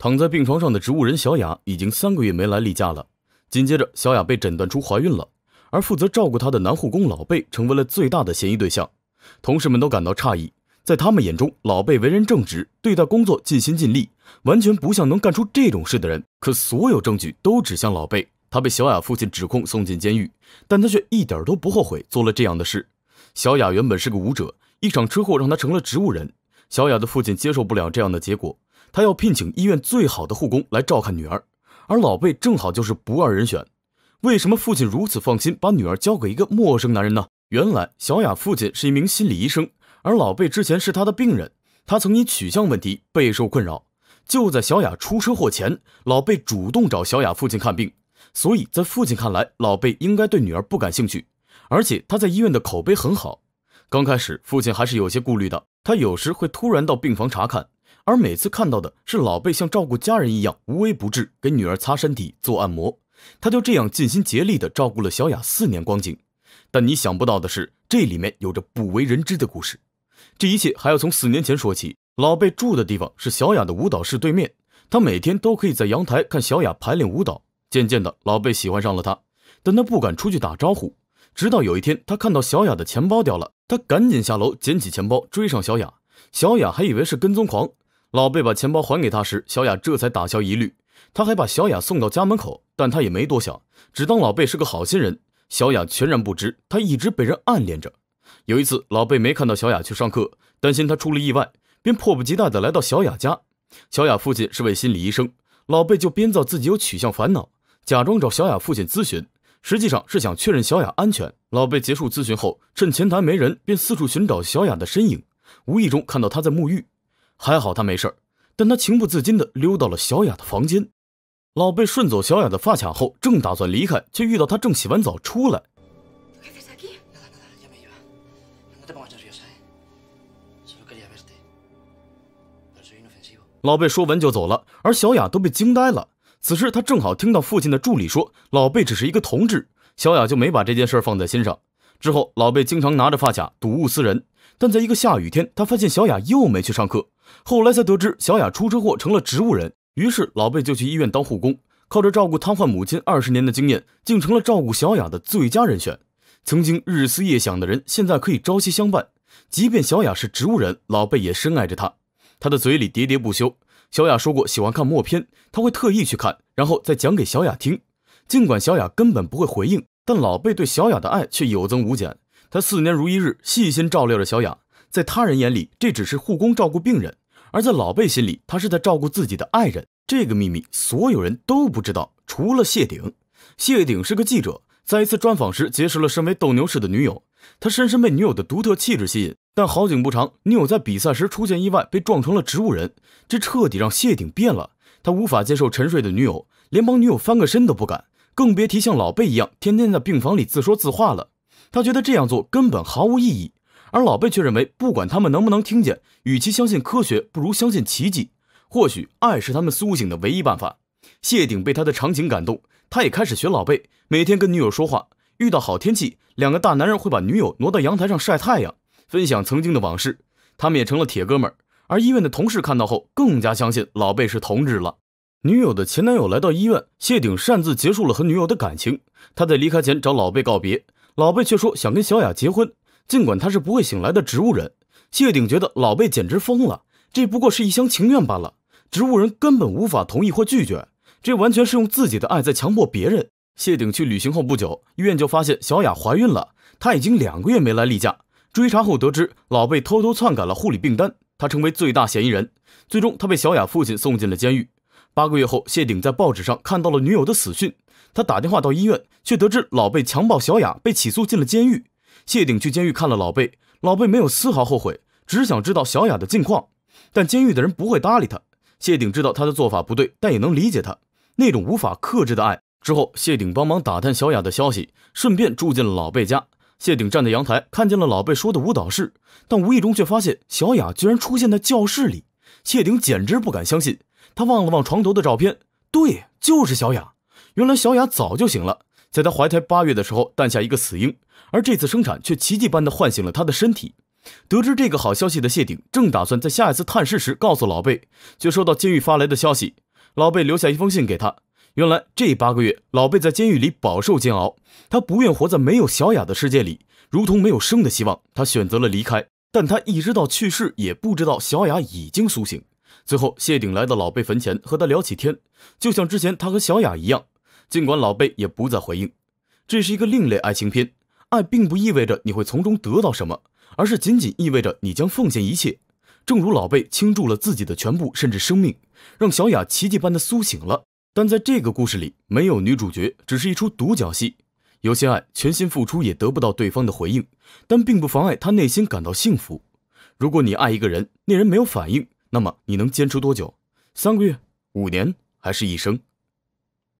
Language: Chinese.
躺在病床上的植物人小雅已经三个月没来例假了。紧接着，小雅被诊断出怀孕了，而负责照顾她的男护工老贝成为了最大的嫌疑对象。同事们都感到诧异，在他们眼中，老贝为人正直，对待工作尽心尽力，完全不像能干出这种事的人。可所有证据都指向老贝，他被小雅父亲指控送进监狱，但他却一点都不后悔做了这样的事。小雅原本是个舞者，一场车祸让她成了植物人。小雅的父亲接受不了这样的结果。他要聘请医院最好的护工来照看女儿，而老贝正好就是不二人选。为什么父亲如此放心把女儿交给一个陌生男人呢？原来，小雅父亲是一名心理医生，而老贝之前是他的病人，他曾因取向问题备受困扰。就在小雅出车祸前，老贝主动找小雅父亲看病，所以在父亲看来，老贝应该对女儿不感兴趣，而且他在医院的口碑很好。刚开始，父亲还是有些顾虑的，他有时会突然到病房查看。而每次看到的是老贝像照顾家人一样无微不至，给女儿擦身体、做按摩。他就这样尽心竭力地照顾了小雅四年光景。但你想不到的是，这里面有着不为人知的故事。这一切还要从四年前说起。老贝住的地方是小雅的舞蹈室对面，他每天都可以在阳台看小雅排练舞蹈。渐渐的，老贝喜欢上了她，但他不敢出去打招呼。直到有一天，他看到小雅的钱包掉了，他赶紧下楼捡起钱包，追上小雅。小雅还以为是跟踪狂。老贝把钱包还给他时，小雅这才打消疑虑。他还把小雅送到家门口，但他也没多想，只当老贝是个好心人。小雅全然不知，她一直被人暗恋着。有一次，老贝没看到小雅去上课，担心她出了意外，便迫不及待地来到小雅家。小雅父亲是位心理医生，老贝就编造自己有取向烦恼，假装找小雅父亲咨询，实际上是想确认小雅安全。老贝结束咨询后，趁前台没人，便四处寻找小雅的身影，无意中看到她在沐浴。还好他没事但他情不自禁地溜到了小雅的房间。老贝顺走小雅的发卡后，正打算离开，却遇到她正洗完澡出来。老贝说完就走了，而小雅都被惊呆了。此时他正好听到父亲的助理说老贝只是一个同志，小雅就没把这件事放在心上。之后老贝经常拿着发卡睹物思人，但在一个下雨天，他发现小雅又没去上课。后来才得知小雅出车祸成了植物人，于是老贝就去医院当护工，靠着照顾瘫痪母亲二十年的经验，竟成了照顾小雅的最佳人选。曾经日思夜想的人，现在可以朝夕相伴。即便小雅是植物人，老贝也深爱着她。他的嘴里喋喋不休。小雅说过喜欢看默片，他会特意去看，然后再讲给小雅听。尽管小雅根本不会回应，但老贝对小雅的爱却有增无减。他四年如一日，细心照料着小雅。在他人眼里，这只是护工照顾病人。而在老贝心里，他是在照顾自己的爱人。这个秘密，所有人都不知道，除了谢顶。谢顶是个记者，在一次专访时结识了身为斗牛士的女友。他深深被女友的独特气质吸引，但好景不长，女友在比赛时出现意外，被撞成了植物人。这彻底让谢顶变了，他无法接受沉睡的女友，连帮女友翻个身都不敢，更别提像老贝一样天天在病房里自说自话了。他觉得这样做根本毫无意义。而老贝却认为，不管他们能不能听见，与其相信科学，不如相信奇迹。或许爱是他们苏醒的唯一办法。谢顶被他的场景感动，他也开始学老贝，每天跟女友说话。遇到好天气，两个大男人会把女友挪到阳台上晒太阳，分享曾经的往事。他们也成了铁哥们儿。而医院的同事看到后，更加相信老贝是同志了。女友的前男友来到医院，谢顶擅自结束了和女友的感情。他在离开前找老贝告别，老贝却说想跟小雅结婚。尽管他是不会醒来的植物人，谢顶觉得老贝简直疯了。这不过是一厢情愿罢了，植物人根本无法同意或拒绝。这完全是用自己的爱在强迫别人。谢顶去旅行后不久，医院就发现小雅怀孕了。她已经两个月没来例假。追查后得知，老贝偷偷篡改了护理病单，他成为最大嫌疑人。最终，他被小雅父亲送进了监狱。八个月后，谢顶在报纸上看到了女友的死讯。他打电话到医院，却得知老贝强暴小雅，被起诉进了监狱。谢顶去监狱看了老贝，老贝没有丝毫后悔，只想知道小雅的近况，但监狱的人不会搭理他。谢顶知道他的做法不对，但也能理解他那种无法克制的爱。之后，谢顶帮忙打探小雅的消息，顺便住进了老贝家。谢顶站在阳台，看见了老贝说的舞蹈室，但无意中却发现小雅居然出现在教室里。谢顶简直不敢相信，他望了望床头的照片，对，就是小雅。原来小雅早就醒了。在他怀胎八月的时候，诞下一个死婴，而这次生产却奇迹般的唤醒了他的身体。得知这个好消息的谢顶正打算在下一次探视时告诉老贝，却收到监狱发来的消息：老贝留下一封信给他。原来这八个月，老贝在监狱里饱受煎熬，他不愿活在没有小雅的世界里，如同没有生的希望，他选择了离开。但他一直到去世也不知道小雅已经苏醒。最后，谢顶来到老贝坟前和他聊起天，就像之前他和小雅一样。尽管老贝也不再回应，这是一个另类爱情片。爱并不意味着你会从中得到什么，而是仅仅意味着你将奉献一切。正如老贝倾注了自己的全部，甚至生命，让小雅奇迹般的苏醒了。但在这个故事里，没有女主角，只是一出独角戏。有些爱，全心付出也得不到对方的回应，但并不妨碍他内心感到幸福。如果你爱一个人，那人没有反应，那么你能坚持多久？三个月？五年？还是一生？